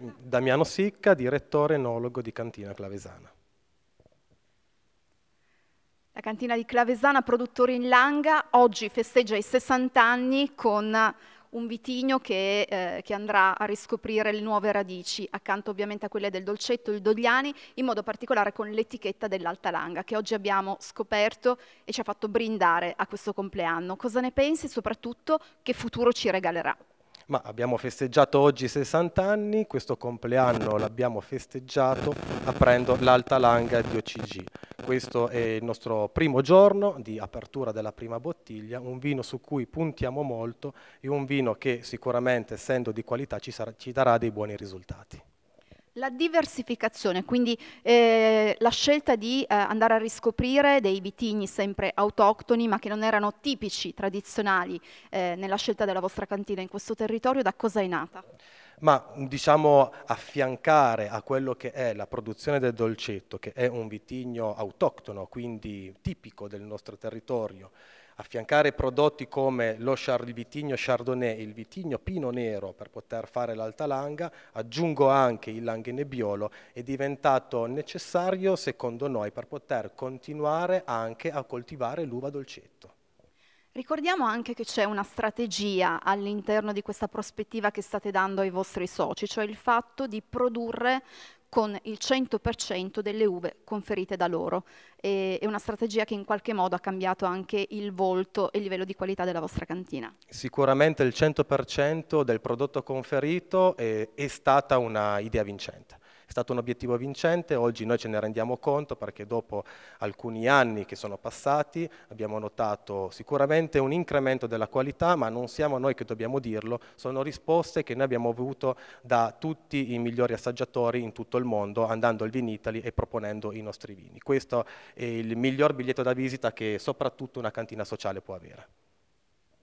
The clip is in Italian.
Mm, Damiano Sicca, direttore enologo di Cantina Clavesana. La cantina di Clavesana, produttore in Langa, oggi festeggia i 60 anni con un vitigno che, eh, che, andrà a riscoprire le nuove radici, accanto ovviamente a quelle del dolcetto, il Dogliani, in modo particolare con l'etichetta dell'Alta Langa, che oggi abbiamo scoperto e ci ha fatto brindare a questo compleanno. Cosa ne pensi e soprattutto che futuro ci regalerà? Ma abbiamo festeggiato oggi 60 anni, questo compleanno l'abbiamo festeggiato aprendo l'alta langa di OCG. Questo è il nostro primo giorno di apertura della prima bottiglia, un vino su cui puntiamo molto e un vino che sicuramente essendo di qualità ci, sarà, ci darà dei buoni risultati. La diversificazione, quindi eh, la scelta di eh, andare a riscoprire dei vitigni sempre autoctoni ma che non erano tipici, tradizionali eh, nella scelta della vostra cantina in questo territorio, da cosa è nata? Ma diciamo affiancare a quello che è la produzione del dolcetto, che è un vitigno autoctono, quindi tipico del nostro territorio, affiancare prodotti come lo char, il vitigno chardonnay, e il vitigno pino nero per poter fare l'altalanga, aggiungo anche il langhenebiolo, è diventato necessario secondo noi per poter continuare anche a coltivare l'uva dolcetto. Ricordiamo anche che c'è una strategia all'interno di questa prospettiva che state dando ai vostri soci, cioè il fatto di produrre con il 100% delle uve conferite da loro. E, è una strategia che in qualche modo ha cambiato anche il volto e il livello di qualità della vostra cantina. Sicuramente il 100% del prodotto conferito è, è stata idea vincente. È stato un obiettivo vincente, oggi noi ce ne rendiamo conto perché dopo alcuni anni che sono passati abbiamo notato sicuramente un incremento della qualità, ma non siamo noi che dobbiamo dirlo, sono risposte che noi abbiamo avuto da tutti i migliori assaggiatori in tutto il mondo, andando al Vinitali e proponendo i nostri vini. Questo è il miglior biglietto da visita che soprattutto una cantina sociale può avere.